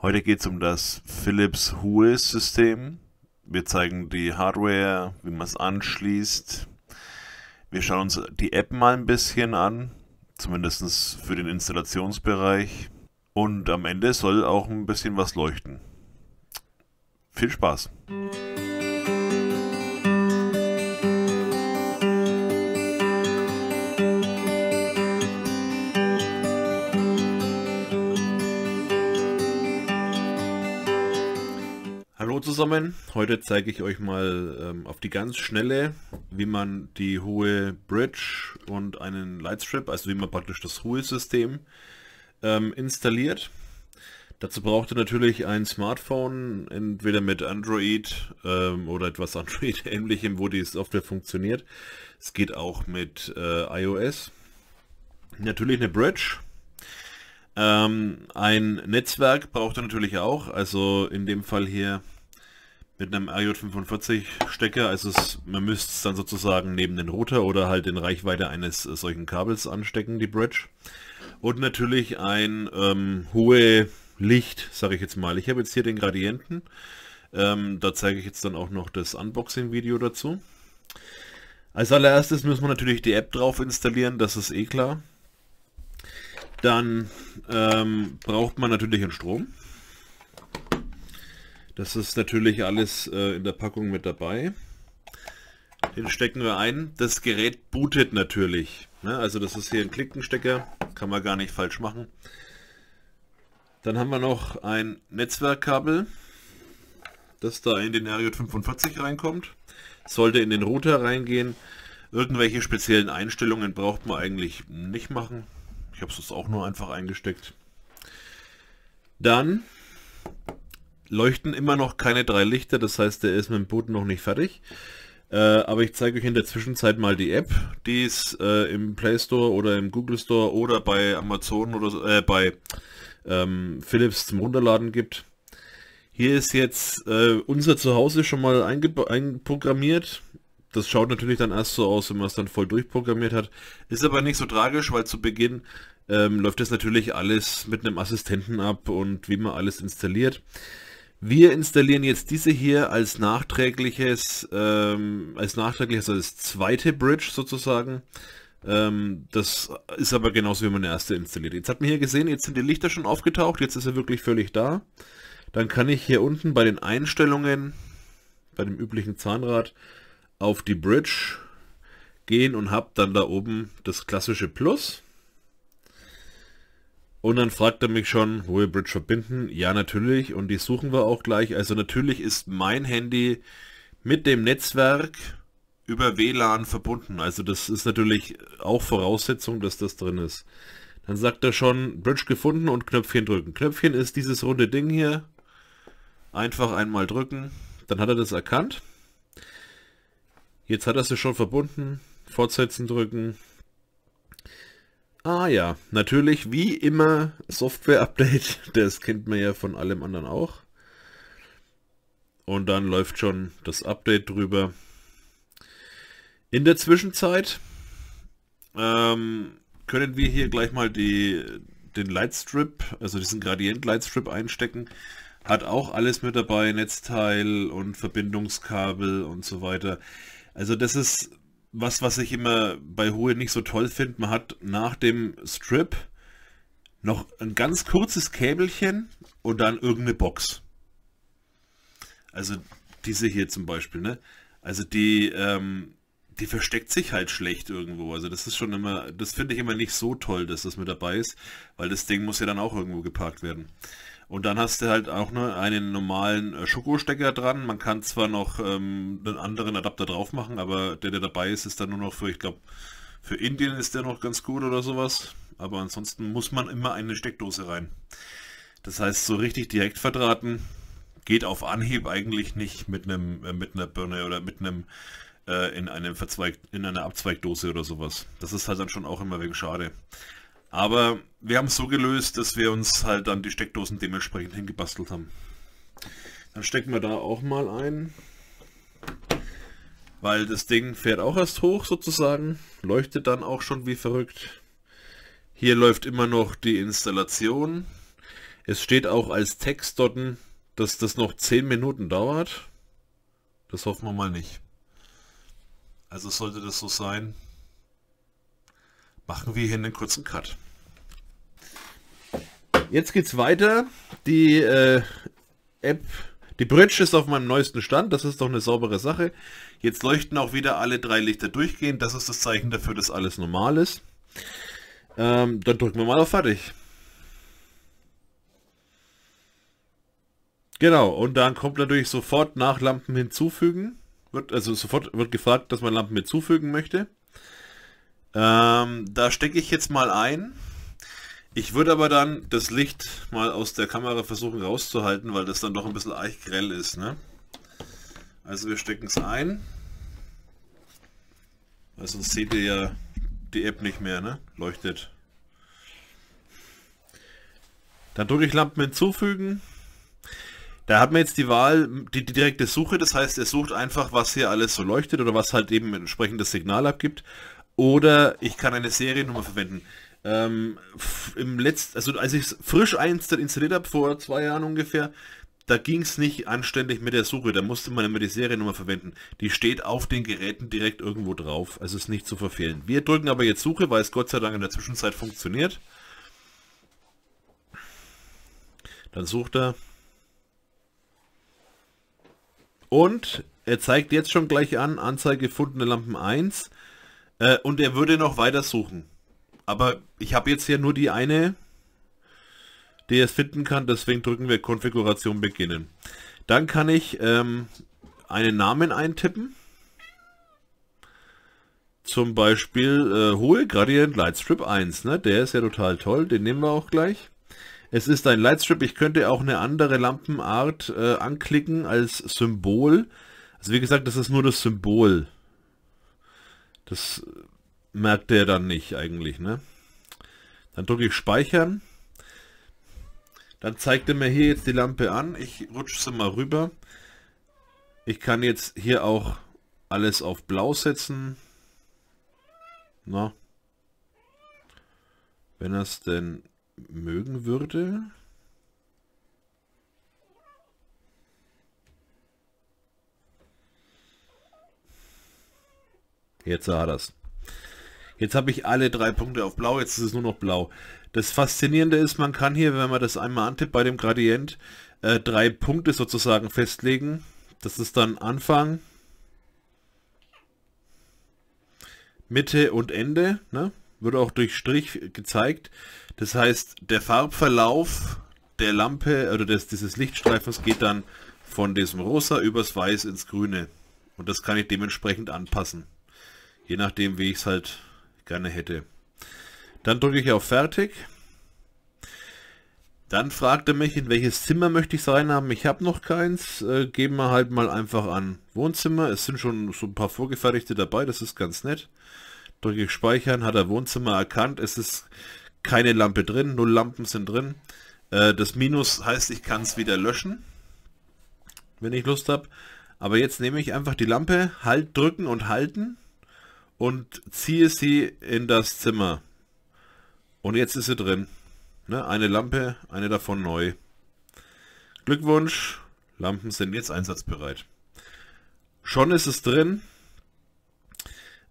Heute geht es um das Philips Hue System. Wir zeigen die Hardware, wie man es anschließt. Wir schauen uns die App mal ein bisschen an, zumindest für den Installationsbereich. Und am Ende soll auch ein bisschen was leuchten. Viel Spaß! zusammen. Heute zeige ich euch mal ähm, auf die ganz schnelle, wie man die hohe Bridge und einen Lightstrip, also wie man praktisch das Hohe-System ähm, installiert. Dazu braucht ihr natürlich ein Smartphone, entweder mit Android ähm, oder etwas Android-ähnlichem, wo die Software funktioniert. Es geht auch mit äh, iOS. Natürlich eine Bridge ähm, ein Netzwerk braucht er natürlich auch, also in dem Fall hier mit einem RJ45 Stecker, Also es, man müsste es dann sozusagen neben den Router oder halt in Reichweite eines äh, solchen Kabels anstecken, die Bridge. Und natürlich ein ähm, hohe Licht, sage ich jetzt mal. Ich habe jetzt hier den Gradienten. Ähm, da zeige ich jetzt dann auch noch das Unboxing-Video dazu. Als allererstes müssen wir natürlich die App drauf installieren, das ist eh klar. Dann ähm, braucht man natürlich einen Strom. Das ist natürlich alles äh, in der Packung mit dabei. Den stecken wir ein. Das Gerät bootet natürlich. Ne? Also das ist hier ein Klickenstecker. Kann man gar nicht falsch machen. Dann haben wir noch ein Netzwerkkabel, das da in den RJ45 reinkommt. Sollte in den Router reingehen. Irgendwelche speziellen Einstellungen braucht man eigentlich nicht machen. Ich habe es auch nur einfach eingesteckt. Dann leuchten immer noch keine drei Lichter, das heißt, der ist mit dem Boot noch nicht fertig. Äh, aber ich zeige euch in der Zwischenzeit mal die App, die es äh, im Play Store oder im Google Store oder bei Amazon oder äh, bei ähm, Philips zum Runterladen gibt. Hier ist jetzt äh, unser Zuhause schon mal einprogrammiert. Das schaut natürlich dann erst so aus, wenn man es dann voll durchprogrammiert hat. Ist aber nicht so tragisch, weil zu Beginn ähm, läuft das natürlich alles mit einem Assistenten ab und wie man alles installiert. Wir installieren jetzt diese hier als nachträgliches, ähm, als nachträgliches, also zweite Bridge sozusagen. Ähm, das ist aber genauso wie meine erste installiert. Jetzt hat man hier gesehen, jetzt sind die Lichter schon aufgetaucht, jetzt ist er wirklich völlig da. Dann kann ich hier unten bei den Einstellungen, bei dem üblichen Zahnrad, auf die Bridge gehen und habe dann da oben das klassische Plus. Und dann fragt er mich schon, wo wir Bridge verbinden. Ja, natürlich. Und die suchen wir auch gleich. Also natürlich ist mein Handy mit dem Netzwerk über WLAN verbunden. Also das ist natürlich auch Voraussetzung, dass das drin ist. Dann sagt er schon, Bridge gefunden und Knöpfchen drücken. Knöpfchen ist dieses runde Ding hier. Einfach einmal drücken. Dann hat er das erkannt. Jetzt hat er sie schon verbunden. Fortsetzen drücken. Ah ja, natürlich wie immer Software-Update, das kennt man ja von allem anderen auch. Und dann läuft schon das Update drüber. In der Zwischenzeit ähm, können wir hier gleich mal die, den Lightstrip, also diesen Gradient-Lightstrip einstecken. Hat auch alles mit dabei, Netzteil und Verbindungskabel und so weiter. Also das ist was, was ich immer bei Hohe nicht so toll finde, man hat nach dem Strip noch ein ganz kurzes Käbelchen und dann irgendeine Box. Also diese hier zum Beispiel, ne? Also die, ähm, die versteckt sich halt schlecht irgendwo. Also das ist schon immer, das finde ich immer nicht so toll, dass das mit dabei ist, weil das Ding muss ja dann auch irgendwo geparkt werden. Und dann hast du halt auch nur ne, einen normalen äh, Schokostecker dran. Man kann zwar noch ähm, einen anderen Adapter drauf machen, aber der, der dabei ist, ist dann nur noch für, ich glaube, für Indien ist der noch ganz gut oder sowas. Aber ansonsten muss man immer eine Steckdose rein. Das heißt, so richtig direkt verdrahten geht auf Anhieb eigentlich nicht mit einem äh, mit einer Birne oder mit einem äh, in einem verzweigt in einer Abzweigdose oder sowas. Das ist halt dann schon auch immer wegen schade. Aber wir haben es so gelöst, dass wir uns halt dann die Steckdosen dementsprechend hingebastelt haben. Dann stecken wir da auch mal ein. Weil das Ding fährt auch erst hoch sozusagen, leuchtet dann auch schon wie verrückt. Hier läuft immer noch die Installation. Es steht auch als Text dort, dass das noch 10 Minuten dauert. Das hoffen wir mal nicht. Also sollte das so sein, machen wir hier einen kurzen Cut. Jetzt geht's weiter. Die äh, App, die Bridge ist auf meinem neuesten Stand. Das ist doch eine saubere Sache. Jetzt leuchten auch wieder alle drei Lichter durchgehend. Das ist das Zeichen dafür, dass alles normal ist. Ähm, dann drücken wir mal auf Fertig. Genau, und dann kommt natürlich sofort nach Lampen hinzufügen. Wird, also sofort wird gefragt, dass man Lampen hinzufügen möchte. Ähm, da stecke ich jetzt mal ein. Ich würde aber dann das Licht mal aus der Kamera versuchen rauszuhalten, weil das dann doch ein bisschen eichgrell ist. Ne? Also wir stecken es ein. Weil sonst seht ihr ja die App nicht mehr, ne? Leuchtet. Dann drücke ich Lampen hinzufügen. Da hat man jetzt die Wahl, die, die direkte Suche, das heißt, er sucht einfach, was hier alles so leuchtet oder was halt eben entsprechend das Signal abgibt. Oder ich kann eine Seriennummer verwenden. Ähm, im letzten, also als ich frisch eins installiert habe, vor zwei Jahren ungefähr, da ging es nicht anständig mit der Suche. Da musste man immer die Seriennummer verwenden. Die steht auf den Geräten direkt irgendwo drauf. Also ist nicht zu verfehlen. Wir drücken aber jetzt Suche, weil es Gott sei Dank in der Zwischenzeit funktioniert. Dann sucht er. Und er zeigt jetzt schon gleich an, Anzeige gefundene Lampen 1. Äh, und er würde noch weiter suchen. Aber ich habe jetzt hier nur die eine, die es finden kann, deswegen drücken wir Konfiguration beginnen. Dann kann ich ähm, einen Namen eintippen. Zum Beispiel äh, hohe Gradient Lightstrip 1, ne? der ist ja total toll, den nehmen wir auch gleich. Es ist ein Lightstrip, ich könnte auch eine andere Lampenart äh, anklicken als Symbol. Also wie gesagt, das ist nur das Symbol. Das merkt er dann nicht eigentlich, ne? Dann drücke ich Speichern. Dann zeigt er mir hier jetzt die Lampe an. Ich rutsche sie mal rüber. Ich kann jetzt hier auch alles auf blau setzen. Na? Wenn er es denn mögen würde. Jetzt sah das. Jetzt habe ich alle drei Punkte auf blau, jetzt ist es nur noch blau. Das Faszinierende ist, man kann hier, wenn man das einmal antippt bei dem Gradient, äh, drei Punkte sozusagen festlegen. Das ist dann Anfang, Mitte und Ende. Ne? Wird auch durch Strich gezeigt. Das heißt, der Farbverlauf der Lampe oder des, dieses Lichtstreifens geht dann von diesem Rosa übers Weiß ins Grüne. Und das kann ich dementsprechend anpassen. Je nachdem, wie ich es halt gerne hätte. Dann drücke ich auf Fertig. Dann fragt er mich, in welches Zimmer möchte ich sein haben. Ich habe noch keins. Äh, geben wir halt mal einfach an Wohnzimmer. Es sind schon so ein paar vorgefertigte dabei. Das ist ganz nett. Drücke ich Speichern. Hat er Wohnzimmer erkannt. Es ist keine Lampe drin. Null Lampen sind drin. Äh, das Minus heißt, ich kann es wieder löschen. Wenn ich Lust habe. Aber jetzt nehme ich einfach die Lampe. Halt drücken und halten und ziehe sie in das Zimmer. Und jetzt ist sie drin. Ne? Eine Lampe, eine davon neu. Glückwunsch, Lampen sind jetzt einsatzbereit. Schon ist es drin.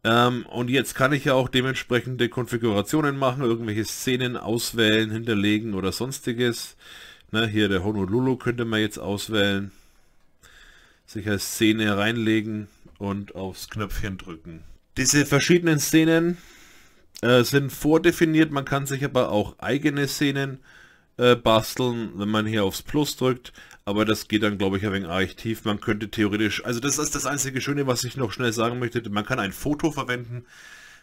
Ähm, und jetzt kann ich ja auch dementsprechende Konfigurationen machen, irgendwelche Szenen auswählen, hinterlegen oder sonstiges. Ne? Hier der Honolulu könnte man jetzt auswählen. Sicher Szene reinlegen und aufs Knöpfchen drücken. Diese verschiedenen Szenen äh, sind vordefiniert, man kann sich aber auch eigene Szenen äh, basteln, wenn man hier aufs Plus drückt, aber das geht dann glaube ich ein wenig archiv, man könnte theoretisch, also das ist das einzige Schöne, was ich noch schnell sagen möchte, man kann ein Foto verwenden,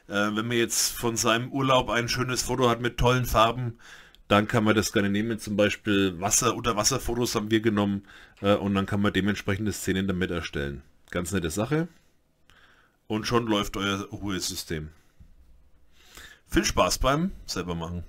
äh, wenn man jetzt von seinem Urlaub ein schönes Foto hat mit tollen Farben, dann kann man das gerne nehmen, zum Beispiel Wasser- oder Wasserfotos haben wir genommen äh, und dann kann man dementsprechende Szenen damit erstellen. Ganz nette Sache. Und schon läuft euer Ruhesystem. Viel Spaß beim selber machen.